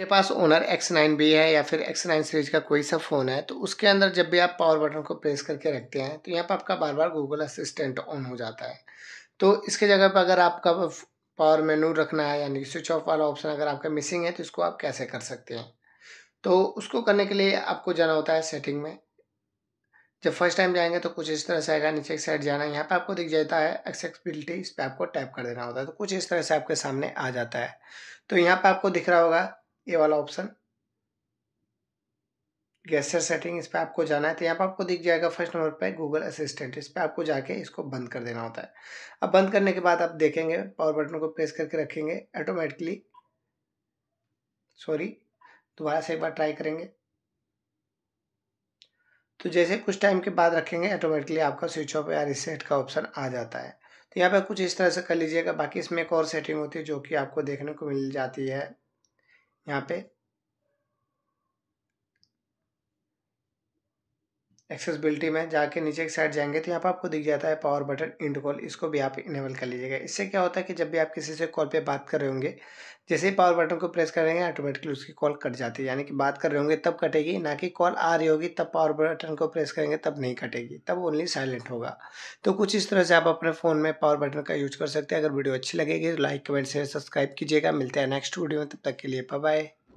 के पास owner x nine भी है या फिर एक्स नाइन सीरीज का कोई सा फ़ोन है तो उसके अंदर जब भी आप पावर बटन को प्रेस करके रखते हैं तो यहाँ पर आपका बार बार गूगल असिस्टेंट ऑन हो जाता है तो इसके जगह पर अगर आपका पावर मेनू रखना है यानी स्विच ऑफ वाला ऑप्शन अगर आपका मिसिंग है तो इसको आप कैसे कर सकते हैं तो उसको करने के लिए आपको जाना होता है सेटिंग में जब फर्स्ट टाइम जाएंगे तो कुछ इस तरह से आएगा नीचे एक साइड जाना है यहाँ पर आपको दिख जाता है एक्सेसिबिलिटी इस पर आपको टैप कर देना होता है तो कुछ इस तरह से आपके सामने आ जाता है तो यहाँ पर आपको दिख रहा होगा ये वाला ऑप्शन गेस्टर सेटिंग इस पर आपको जाना है तो यहाँ पर आपको दिख जाएगा फर्स्ट नंबर पे गूगल असिस्टेंट इस पर आपको जाके इसको बंद कर देना होता है अब बंद करने के बाद आप देखेंगे पावर बटन को प्रेस करके रखेंगे ऑटोमेटिकली सॉरी दोबारा से एक बार ट्राई करेंगे तो जैसे कुछ टाइम के बाद रखेंगे ऑटोमेटिकली आपका स्विच ऑफ या रिसेट का ऑप्शन आ जाता है तो यहाँ पर कुछ इस तरह से कर लीजिएगा बाकी इसमें एक और सेटिंग होती है जो कि आपको देखने को मिल जाती है यहाँ पे एक्सेसबिलिटी में जाके नीचे की साइड जाएंगे तो यहाँ पर आपको दिख जाता है पावर बटन इंड कॉल इसको भी आप इनेबल कर लीजिएगा इससे क्या होता है कि जब भी आप किसी से कॉल पे बात कर रहे होंगे जैसे ही पावर बटन को प्रेस करेंगे ऑटोमेटिकली उसकी कॉल कट जाती है यानी कि बात कर रहे होंगे तब कटेगी ना कि कॉल आ रही होगी तब पावर बटन को प्रेस करेंगे तब नहीं कटेगी तब ओनली साइलेंट होगा तो कुछ इस तरह से आप अपने फ़ोन में पावर बटन का यूज कर सकते हैं अगर वीडियो अच्छी लगेगी तो लाइक कमेंट शेयर सब्सक्राइब कीजिएगा मिलते हैं नेक्स्ट वीडियो में तब तक के लिए बाय